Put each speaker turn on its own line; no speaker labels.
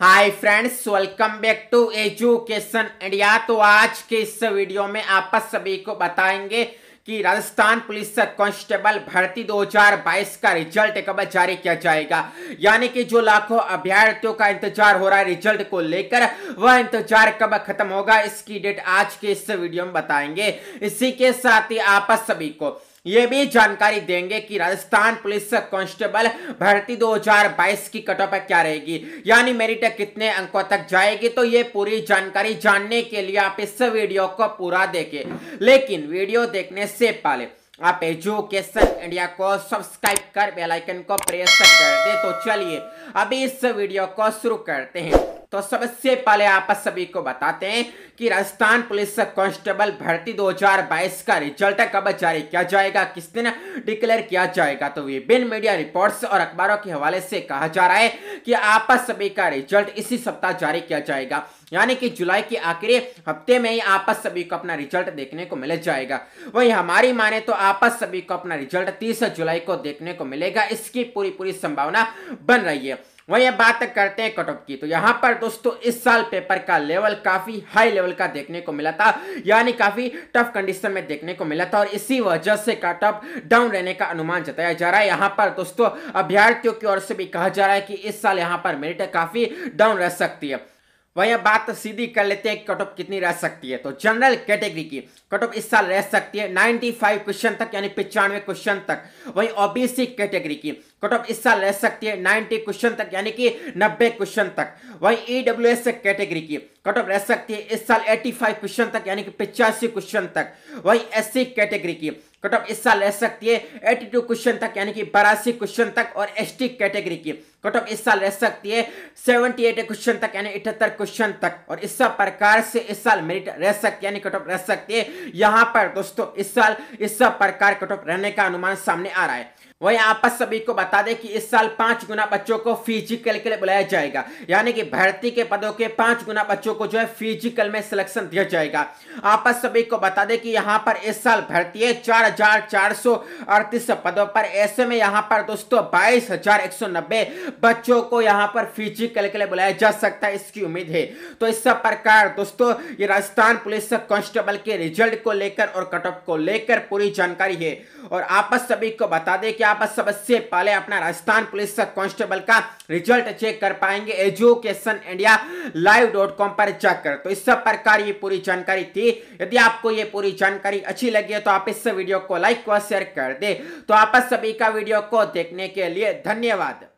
hi friends welcome back to education India तो आज के इस वीडियो में आप सभी को बताएंगे कि राजस्थान पुलिस कांस्टेबल भर्ती 2022 का रिजल्ट कब जारी किया जाएगा यानी कि जो लाखों अभ्यर्थियों का इंतजार हो रहा है रिजल्ट को लेकर वह इंतजार कब खत्म होगा इसकी डेट आज के इस वीडियो में बताएंगे इसी के साथ ही आप सभी को ये भी जानकारी देंगे कि राजस्थान पुलिस कांस्टेबल भर्ती 2022 की कट ऑफ क्या रहेगी यानी मेरिट कितने अंकों तक जाएगी तो ये पूरी जानकारी जानने के लिए आप इस वीडियो को पूरा देखें लेकिन वीडियो देखने से पहले आप एजुकेशन इंडिया को सब्सक्राइब कर बेल आइकन को प्रेस कर दे तो चलिए अभी इस वीडियो को शुरू करते हैं तो सबसे पहले आप सभी को बताते हैं कि राजस्थान पुलिस कांस्टेबल भर्ती 2022 का रिजल्ट कब जारी किया जाएगा किस दिन डिक्लेयर किया जाएगा तो विभिन्न मीडिया रिपोर्ट्स और अखबारों के हवाले से कहा जा रहा है कि आप सभी का रिजल्ट इसी सप्ताह जारी किया जाएगा यानी कि जुलाई के आखिरी हफ्ते में ही आपस सभी को अपना रिजल्ट देखने को मिल जाएगा वही हमारी माने तो आपस सभी को अपना रिजल्ट 30 जुलाई को देखने को मिलेगा इसकी पूरी पूरी संभावना बन रही है वहीं बात करते हैं कट ऑफ की तो यहाँ पर दोस्तों इस साल पेपर का लेवल काफ़ी हाई लेवल का देखने को मिला था यानी काफ़ी टफ कंडीशन में देखने को मिला था और इसी वजह से कट ऑफ डाउन रहने का अनुमान जताया जा रहा है यहाँ पर दोस्तों अभ्यर्थियों की ओर से भी कहा जा रहा है कि इस साल यहाँ पर मेरिट काफ़ी डाउन रह सकती है वही बात तो सीधी कर लेते हैं कट ऑफ कितनी रह सकती है तो जनरल कैटेगरी की कट ऑफ इस साल रह सकती है 95 क्वेश्चन तक यानी पिचानवे क्वेश्चन तक वही ओबीसी कैटेगरी की कट ऑफ इस साल रह सकती है 90 क्वेश्चन तक यानी कि 90 क्वेश्चन तक वही एस e कैटेगरी की कट ऑफ रह सकती है इस साल 85 क्वेश्चन तक यानी कि पिचासी क्वेश्चन तक वही एस कैटेगरी की कट ऑफ इस साल रह सकती है 82 क्वेश्चन तक यानी कि बारासी क्वेश्चन तक और एसटी कैटेगरी की कट ऑफ इस साल रह सकती है सेवेंटी एट क्वेश्चन तक यानी इटहत्तर क्वेश्चन तक और इस प्रकार से इस साल मेरिट रह सकती है यानी कट ऑफ रह सकती है यहाँ पर दोस्तों इस साल इस सब प्रकार कट ऑफ रहने का अनुमान सामने आ रहा है वही आप सभी को बता दें कि इस साल पांच गुना बच्चों को फिजिकल के लिए बुलाया जाएगा यानी कि भर्ती के पदों के पांच गुना बच्चों को जो है फिजिकल में सिलेक्शन दिया जाएगा आप सभी को बता दें कि यहां पर इस साल भर्ती है चार हजार चार सौ अड़तीस पदों पर ऐसे में यहां पर दोस्तों बाईस हजार एक सौ नब्बे बच्चों को यहाँ पर फिजिकल के लिए बुलाया जा सकता है इसकी उम्मीद है तो इस सब प्रकार दोस्तों ये राजस्थान पुलिस कांस्टेबल के रिजल्ट को लेकर और कट ऑफ को लेकर पूरी जानकारी है और आप सभी को बता दें कि आप सबसे पहले अपना राजस्थान पुलिस कांस्टेबल का रिजल्ट चेक कर पाएंगे education India live dot com पर जाकर तो इस सब प्रकार ये पूरी जानकारी थी यदि आपको ये पूरी जानकारी अच्छी लगी है तो आप इस वीडियो को लाइक व शेयर कर दे तो आप सभी का वीडियो को देखने के लिए धन्यवाद